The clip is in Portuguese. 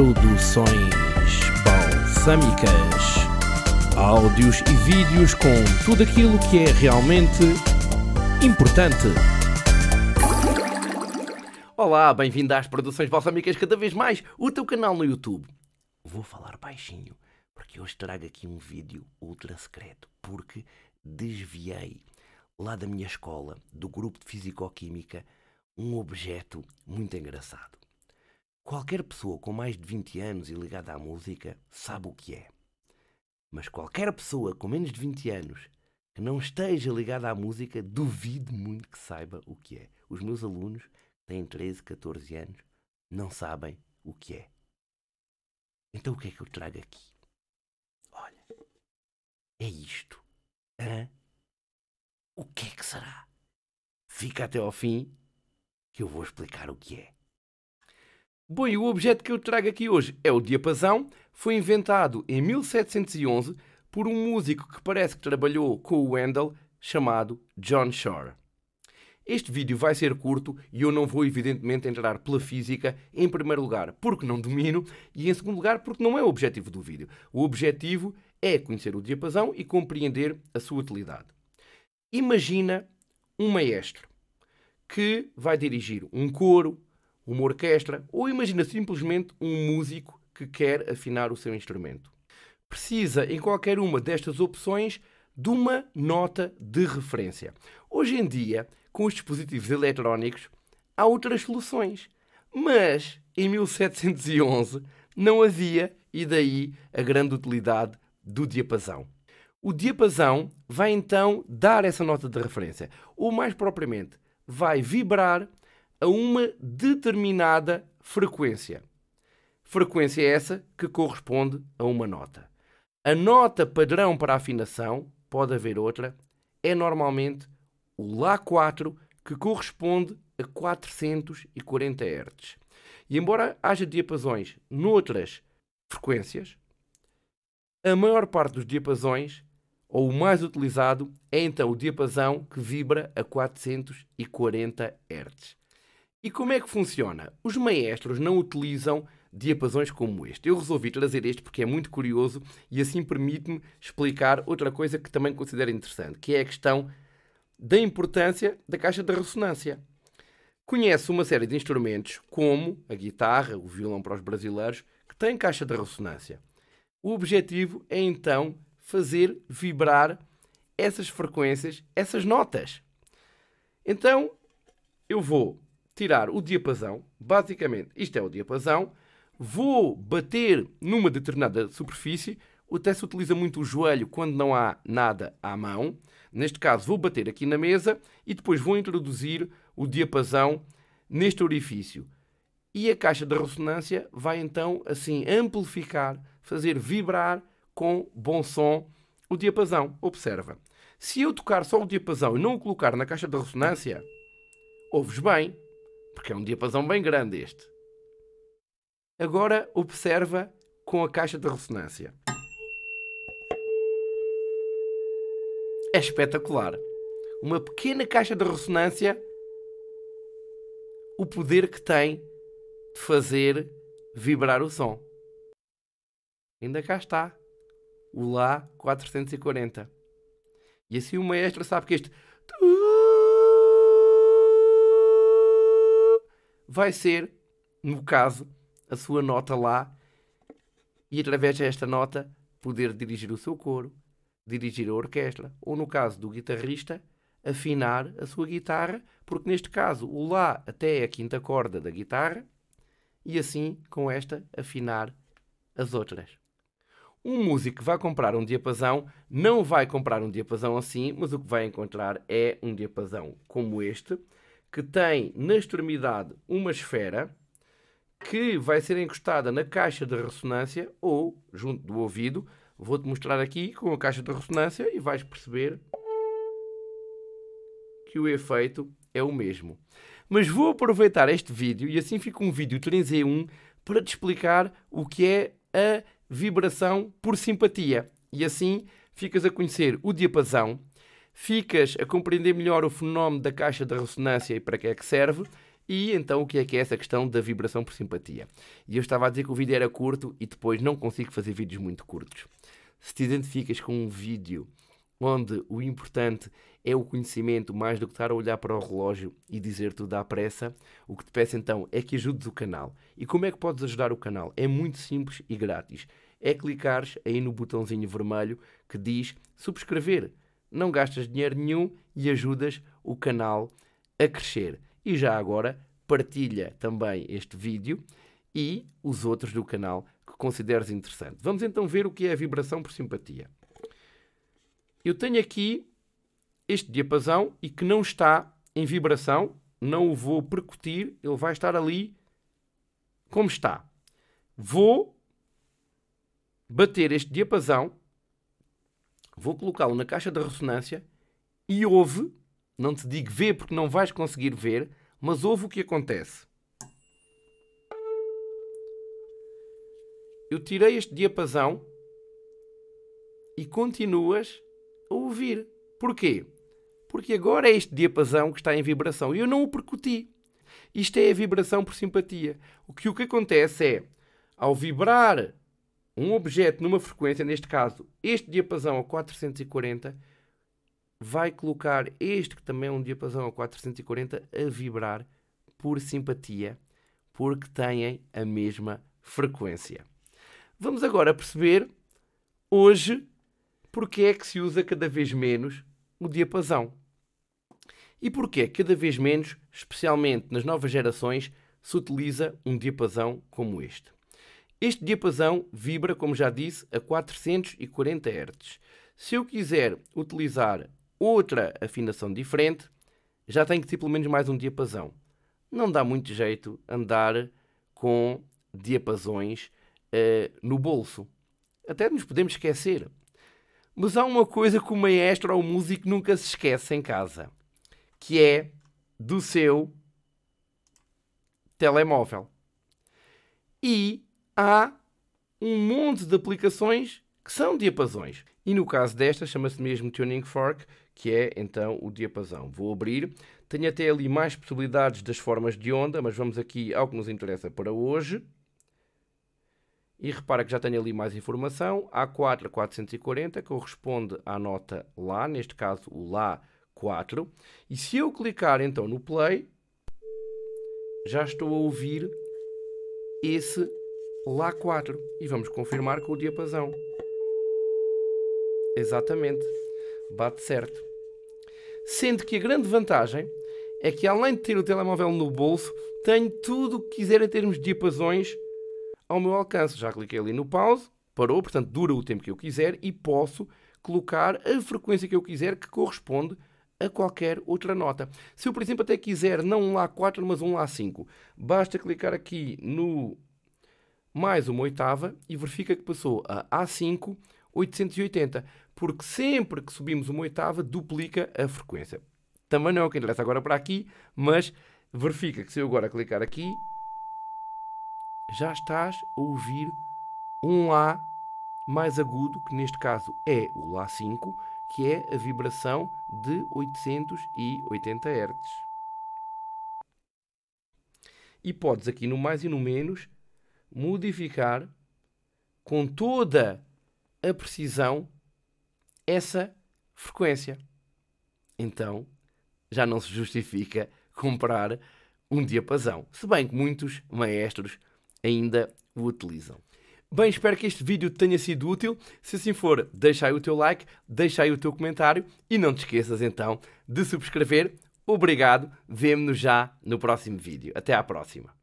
Produções Balsâmicas. Áudios e vídeos com tudo aquilo que é realmente importante. Olá, bem-vindo às Produções Balsâmicas, cada vez mais o teu canal no YouTube. Vou falar baixinho, porque hoje trago aqui um vídeo ultra secreto, porque desviei lá da minha escola, do grupo de Fisicoquímica, um objeto muito engraçado. Qualquer pessoa com mais de 20 anos e ligada à música sabe o que é. Mas qualquer pessoa com menos de 20 anos que não esteja ligada à música, duvido muito que saiba o que é. Os meus alunos têm 13, 14 anos, não sabem o que é. Então o que é que eu trago aqui? Olha, é isto. Hã? O que é que será? Fica até ao fim que eu vou explicar o que é. Bom, e o objeto que eu trago aqui hoje é o diapasão. Foi inventado em 1711 por um músico que parece que trabalhou com o Wendell, chamado John Shore. Este vídeo vai ser curto e eu não vou evidentemente entrar pela física, em primeiro lugar porque não domino e em segundo lugar porque não é o objetivo do vídeo. O objetivo é conhecer o diapasão e compreender a sua utilidade. Imagina um maestro que vai dirigir um coro, uma orquestra ou imagina simplesmente um músico que quer afinar o seu instrumento. Precisa, em qualquer uma destas opções, de uma nota de referência. Hoje em dia, com os dispositivos eletrónicos, há outras soluções. Mas em 1711 não havia, e daí a grande utilidade do diapasão. O diapasão vai então dar essa nota de referência, ou mais propriamente, vai vibrar a uma determinada frequência. Frequência essa que corresponde a uma nota. A nota padrão para afinação, pode haver outra, é normalmente o Lá4, que corresponde a 440 Hz. E embora haja diapasões noutras frequências, a maior parte dos diapasões, ou o mais utilizado, é então o diapasão que vibra a 440 Hz. E como é que funciona? Os maestros não utilizam diapasões como este. Eu resolvi trazer este porque é muito curioso e assim permite-me explicar outra coisa que também considero interessante, que é a questão da importância da caixa de ressonância. Conhece uma série de instrumentos, como a guitarra, o violão para os brasileiros, que tem caixa de ressonância. O objetivo é então fazer vibrar essas frequências, essas notas. Então eu vou tirar o diapasão, basicamente, isto é o diapasão, vou bater numa determinada superfície, até se utiliza muito o joelho quando não há nada à mão. Neste caso, vou bater aqui na mesa e depois vou introduzir o diapasão neste orifício. E a caixa de ressonância vai então assim amplificar, fazer vibrar com bom som o diapasão. Observa. Se eu tocar só o diapasão e não o colocar na caixa de ressonância, ouves bem, porque é um diapasão bem grande este. Agora observa com a caixa de ressonância. É espetacular. Uma pequena caixa de ressonância, o poder que tem de fazer vibrar o som. Ainda cá está. O Lá 440. E assim o maestro sabe que este. vai ser, no caso, a sua nota lá e através desta nota poder dirigir o seu coro, dirigir a orquestra ou, no caso do guitarrista, afinar a sua guitarra, porque neste caso o Lá até é a quinta corda da guitarra e assim, com esta, afinar as outras. Um músico que vai comprar um diapasão não vai comprar um diapasão assim, mas o que vai encontrar é um diapasão como este, que tem na extremidade uma esfera que vai ser encostada na caixa de ressonância ou junto do ouvido. Vou-te mostrar aqui com a caixa de ressonância e vais perceber que o efeito é o mesmo. Mas vou aproveitar este vídeo e assim fica um vídeo 3E1 para te explicar o que é a vibração por simpatia. E assim ficas a conhecer o diapasão, ficas a compreender melhor o fenómeno da caixa de ressonância e para que é que serve, e então o que é que é essa questão da vibração por simpatia. E eu estava a dizer que o vídeo era curto e depois não consigo fazer vídeos muito curtos. Se te identificas com um vídeo onde o importante é o conhecimento mais do que estar a olhar para o relógio e dizer tudo à pressa, o que te peço então é que ajudes o canal. E como é que podes ajudar o canal? É muito simples e grátis. É clicares aí no botãozinho vermelho que diz subscrever não gastas dinheiro nenhum e ajudas o canal a crescer. E já agora, partilha também este vídeo e os outros do canal que consideres interessante. Vamos então ver o que é a vibração por simpatia. Eu tenho aqui este diapasão e que não está em vibração, não o vou percutir, ele vai estar ali como está. Vou bater este diapasão vou colocá-lo na caixa de ressonância e ouve, não te digo ver porque não vais conseguir ver, mas ouve o que acontece. Eu tirei este diapasão e continuas a ouvir. Porquê? Porque agora é este diapasão que está em vibração e eu não o percuti. Isto é a vibração por simpatia. O que o que acontece é, ao vibrar um objeto numa frequência, neste caso este diapasão a 440, vai colocar este, que também é um diapasão a 440, a vibrar por simpatia, porque têm a mesma frequência. Vamos agora perceber hoje porque é que se usa cada vez menos o diapasão. E porquê é cada vez menos, especialmente nas novas gerações, se utiliza um diapasão como este. Este diapasão vibra, como já disse, a 440 Hz. Se eu quiser utilizar outra afinação diferente, já tenho que ter pelo menos mais um diapasão. Não dá muito jeito andar com diapasões uh, no bolso. Até nos podemos esquecer. Mas há uma coisa que o maestro ou o músico nunca se esquece em casa, que é do seu telemóvel. E há um monte de aplicações que são diapasões. E no caso desta, chama-se mesmo Tuning Fork, que é então o diapasão. Vou abrir, tenho até ali mais possibilidades das formas de onda, mas vamos aqui ao que nos interessa para hoje. E repara que já tenho ali mais informação. A4 440 corresponde à nota Lá, neste caso o Lá 4. E se eu clicar então no play, já estou a ouvir esse Lá 4 e vamos confirmar com o diapasão. Exatamente, bate certo. Sendo que a grande vantagem é que, além de ter o telemóvel no bolso, tenho tudo o que quiser em termos de diapasões ao meu alcance. Já cliquei ali no pause, parou, portanto dura o tempo que eu quiser e posso colocar a frequência que eu quiser que corresponde a qualquer outra nota. Se eu, por exemplo, até quiser não um Lá4, mas um Lá5, basta clicar aqui no mais uma oitava e verifica que passou a A5 880, porque sempre que subimos uma oitava duplica a frequência. Também não é o que interessa agora para aqui, mas verifica que se eu agora clicar aqui, já estás a ouvir um Lá mais agudo, que neste caso é o Lá5, que é a vibração de 880 Hz. E podes aqui no mais e no menos modificar com toda a precisão essa frequência. Então, já não se justifica comprar um diapasão, se bem que muitos maestros ainda o utilizam. Bem, espero que este vídeo tenha sido útil. Se assim for, deixa aí o teu like, deixa aí o teu comentário e não te esqueças então de subscrever. Obrigado, vemo-nos já no próximo vídeo. Até à próxima.